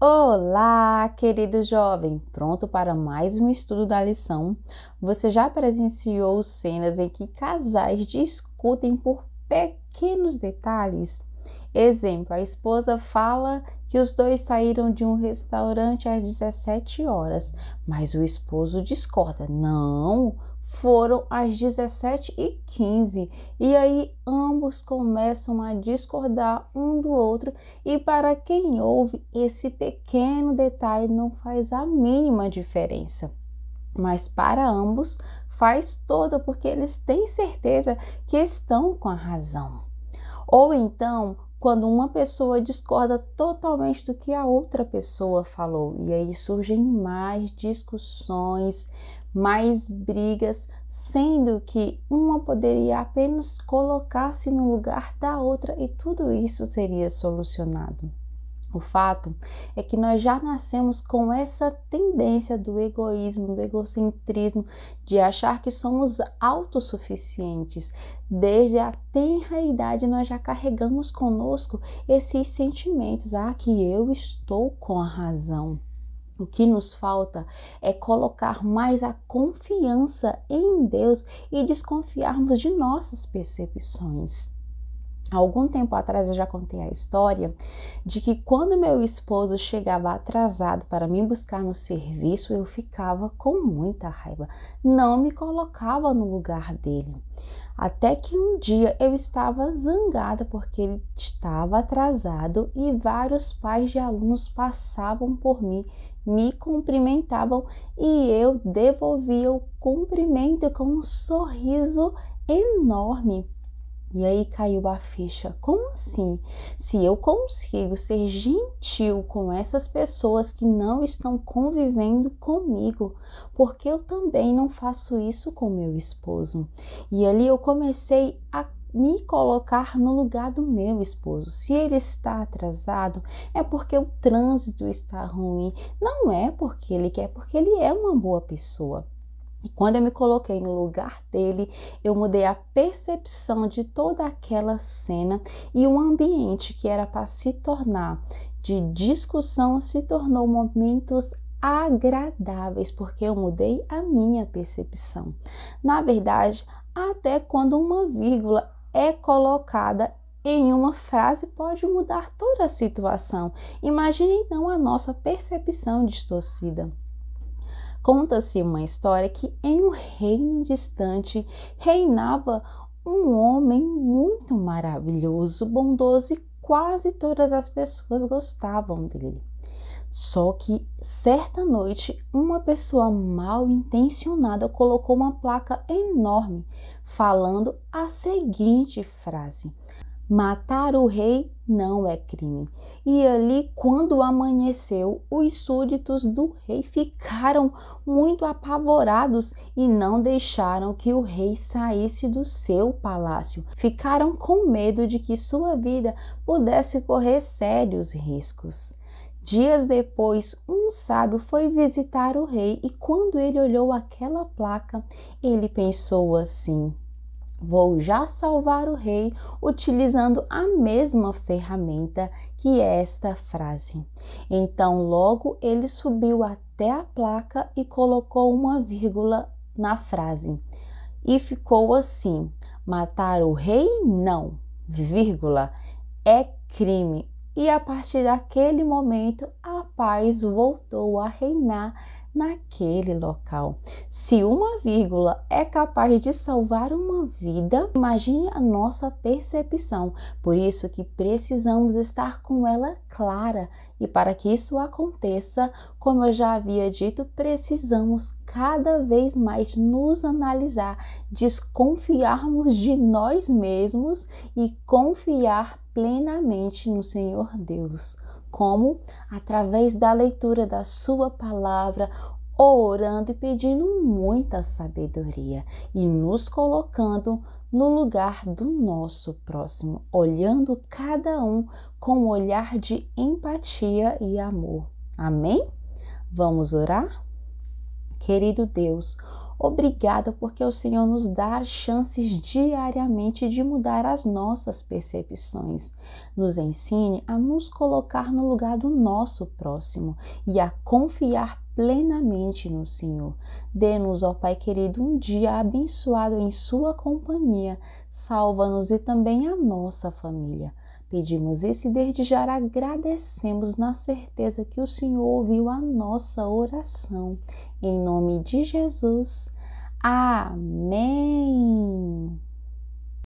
Olá, querido jovem! Pronto para mais um estudo da lição? Você já presenciou cenas em que casais discutem por pequenos detalhes? Exemplo: a esposa fala que os dois saíram de um restaurante às 17 horas, mas o esposo discorda: Não, foram às 17h15. E aí ambos começam a discordar um do outro, e para quem ouve, esse pequeno detalhe não faz a mínima diferença. Mas para ambos faz toda, porque eles têm certeza que estão com a razão. Ou então, quando uma pessoa discorda totalmente do que a outra pessoa falou. E aí surgem mais discussões, mais brigas, sendo que uma poderia apenas colocar-se no lugar da outra e tudo isso seria solucionado. O fato é que nós já nascemos com essa tendência do egoísmo, do egocentrismo, de achar que somos autossuficientes. Desde a tenra idade nós já carregamos conosco esses sentimentos, ah, que eu estou com a razão. O que nos falta é colocar mais a confiança em Deus e desconfiarmos de nossas percepções algum tempo atrás eu já contei a história de que quando meu esposo chegava atrasado para me buscar no serviço, eu ficava com muita raiva, não me colocava no lugar dele. Até que um dia eu estava zangada porque ele estava atrasado e vários pais de alunos passavam por mim, me cumprimentavam e eu devolvia o cumprimento com um sorriso enorme e aí caiu a ficha. Como assim? Se eu consigo ser gentil com essas pessoas que não estão convivendo comigo, porque eu também não faço isso com meu esposo? E ali eu comecei a me colocar no lugar do meu esposo. Se ele está atrasado, é porque o trânsito está ruim, não é porque ele quer, porque ele é uma boa pessoa. Quando eu me coloquei no lugar dele, eu mudei a percepção de toda aquela cena e o ambiente que era para se tornar de discussão se tornou momentos agradáveis, porque eu mudei a minha percepção. Na verdade, até quando uma vírgula é colocada em uma frase pode mudar toda a situação. Imagine então a nossa percepção distorcida. Conta-se uma história que em um reino distante reinava um homem muito maravilhoso, bondoso e quase todas as pessoas gostavam dele. Só que certa noite, uma pessoa mal intencionada colocou uma placa enorme falando a seguinte frase: Matar o rei não é crime. E ali, quando amanheceu, os súditos do rei ficaram muito apavorados e não deixaram que o rei saísse do seu palácio. Ficaram com medo de que sua vida pudesse correr sérios riscos. Dias depois, um sábio foi visitar o rei e, quando ele olhou aquela placa, ele pensou assim: Vou já salvar o rei utilizando a mesma ferramenta que esta frase. Então, logo ele subiu até a placa e colocou uma vírgula na frase. E ficou assim: matar o rei não, vírgula, é crime. E a partir daquele momento, a paz voltou a reinar naquele local. Se uma vírgula é capaz de salvar uma vida, imagine a nossa percepção. Por isso que precisamos estar com ela clara e para que isso aconteça, como eu já havia dito, precisamos cada vez mais nos analisar, desconfiarmos de nós mesmos e confiar plenamente no Senhor Deus. Como? Através da leitura da Sua palavra, orando e pedindo muita sabedoria e nos colocando no lugar do nosso próximo, olhando cada um com um olhar de empatia e amor. Amém? Vamos orar? Querido Deus, Obrigada porque o Senhor nos dá chances diariamente de mudar as nossas percepções. Nos ensine a nos colocar no lugar do nosso próximo e a confiar plenamente no Senhor. Dê-nos, ó Pai querido, um dia abençoado em Sua companhia. Salva-nos e também a nossa família. Pedimos isso e desde já agradecemos na certeza que o Senhor ouviu a nossa oração. Em nome de Jesus. Amém.